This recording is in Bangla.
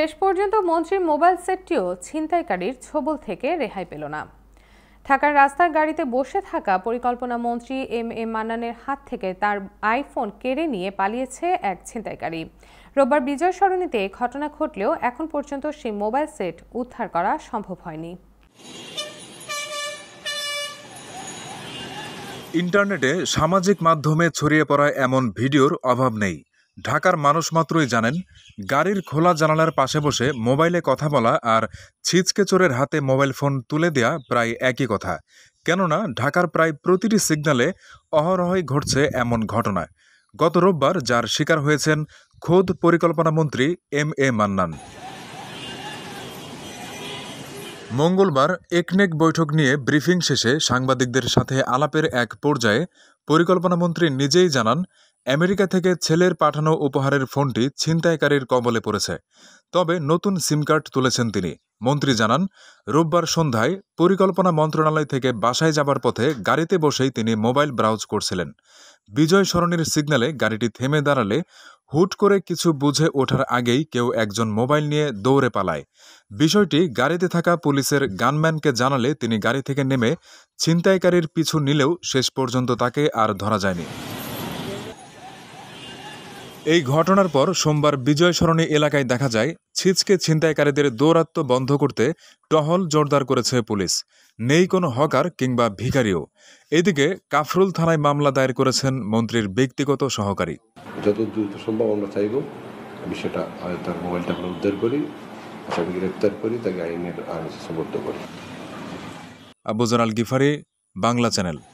শেষ পর্যন্ত মন্ত্রীর মোবাইল সেটটিও ছিনতাইকারীর ছবল থেকে রেহাই পেল না ঢাকার রাস্তার গাড়িতে বসে থাকা পরিকল্পনা মন্ত্রী এম এ মান্নানের হাত থেকে তার আইফোন কেড়ে নিয়ে পালিয়েছে এক ছিনতাইকারী রোববার বিজয় সরণিতে ঘটনা ঘটলেও এখন পর্যন্ত সেই মোবাইল সেট উদ্ধার করা সম্ভব হয়নি ইন্টারনেটে সামাজিক মাধ্যমে ছড়িয়ে পড়া এমন ভিডিওর অভাব নেই ঢাকার মানুষ মাত্রই জানেন গাড়ির খোলা জানালার পাশে বসে মোবাইলে কথা বলা আর ছিচকে চোরের হাতে মোবাইল ফোন তুলে দেয়া প্রায় একই কথা কেননা ঢাকার প্রায় প্রতিটি সিগনালে অহরহই ঘটছে এমন ঘটনা গত রোববার যার শিকার হয়েছেন খোদ পরিকল্পনা মন্ত্রী এম এ মান্নান মঙ্গলবার একনেক বৈঠক নিয়ে ব্রিফিং শেষে সাংবাদিকদের সাথে আলাপের এক পর্যায়ে পরিকল্পনামন্ত্রী নিজেই জানান আমেরিকা থেকে ছেলের পাঠানো উপহারের ফোনটি ছিনতাইকারীর কবলে পড়েছে তবে নতুন সিম কার্ড তুলেছেন তিনি মন্ত্রী জানান রোববার সন্ধ্যায় পরিকল্পনা মন্ত্রণালয় থেকে বাসায় যাবার পথে গাড়িতে বসেই তিনি মোবাইল ব্রাউজ করছিলেন বিজয় সরণির সিগন্যালে গাড়িটি থেমে দাঁড়ালে হুট করে কিছু বুঝে ওঠার আগেই কেউ একজন মোবাইল নিয়ে দৌড়ে পালায় বিষয়টি গাড়িতে থাকা পুলিশের গানম্যানকে জানালে তিনি গাড়ি থেকে নেমে ছিনতাইকারীর পিছু নিলেও শেষ পর্যন্ত তাকে আর ধরা যায়নি এই ঘটনার পর সোমবার বিজয় সরণী এলাকায় দেখা যায় ছিচকে ছিনতাইকারীদের দৌরাত্ম বন্ধ করতে টহল জোরদার করেছে পুলিশ নেই কোনো হকার কিংবা ভিখারিও এদিকে কাফরুল থানায় মামলা দায়ের করেছেন মন্ত্রীর ব্যক্তিগত সহকারী যত দ্রুত সম্ভব আমরা চাইব সেটা তার মোবাইলটা আমরা উদ্ধার করি আসামি গ্রেপ্তার করি তাকে আইনের আইন সমর্থ করি আবুজান আল গিফারি বাংলা চ্যানেল